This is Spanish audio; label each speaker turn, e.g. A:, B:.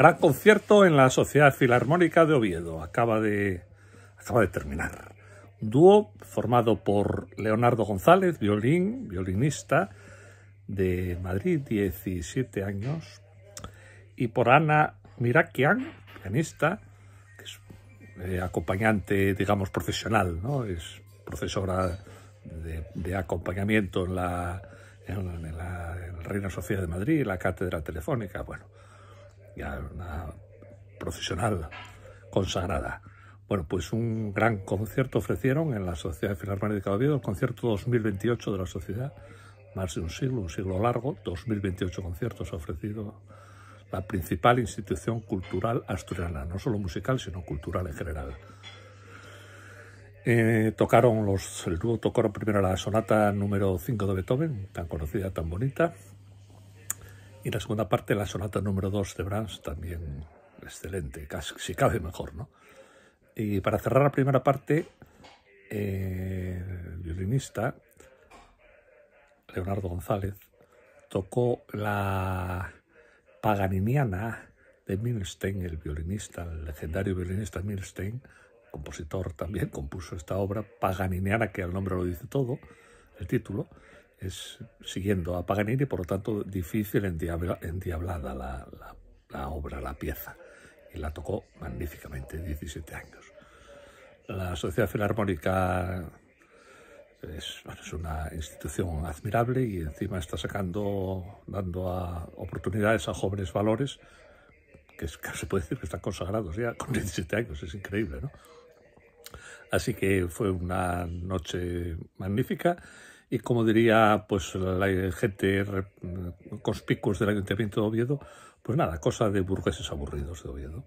A: Gran concierto en la Sociedad Filarmónica de Oviedo. Acaba de, acaba de terminar. Dúo formado por Leonardo González, violín, violinista de Madrid, 17 años, y por Ana Mirakian, pianista, que es eh, acompañante, digamos, profesional, ¿no? Es profesora de, acompañamiento en la, Reina Sofía de Madrid, la Cátedra Telefónica, bueno ya una profesional consagrada. Bueno, pues un gran concierto ofrecieron en la Sociedad Filarmónica de Oviedo, el concierto 2028 de la sociedad, más de un siglo, un siglo largo, 2028 conciertos ha ofrecido la principal institución cultural asturiana, no solo musical, sino cultural en general. Eh, tocaron los, el primero la sonata número 5 de Beethoven, tan conocida, tan bonita, y la segunda parte, la sonata número 2 de Brahms, también excelente, casi, si cabe mejor, ¿no? Y para cerrar la primera parte, eh, el violinista Leonardo González tocó la Paganiniana de Milstein, el violinista, el legendario violinista Milstein, compositor también, compuso esta obra paganiniana, que el nombre lo dice todo, el título, es siguiendo a Paganini, por lo tanto difícil, endiablada la, obra, la pieza. Y la tocó magníficamente, 17 años. La Sociedad Filarmónica es, es una institución admirable y encima está sacando, dando a oportunidades a jóvenes valores que se puede decir que están consagrados ya con 17 años, es increíble, ¿no? Así que fue una noche magnífica y como diría pues la gente conspicuos del Ayuntamiento de Oviedo, pues nada, cosa de burgueses aburridos de Oviedo.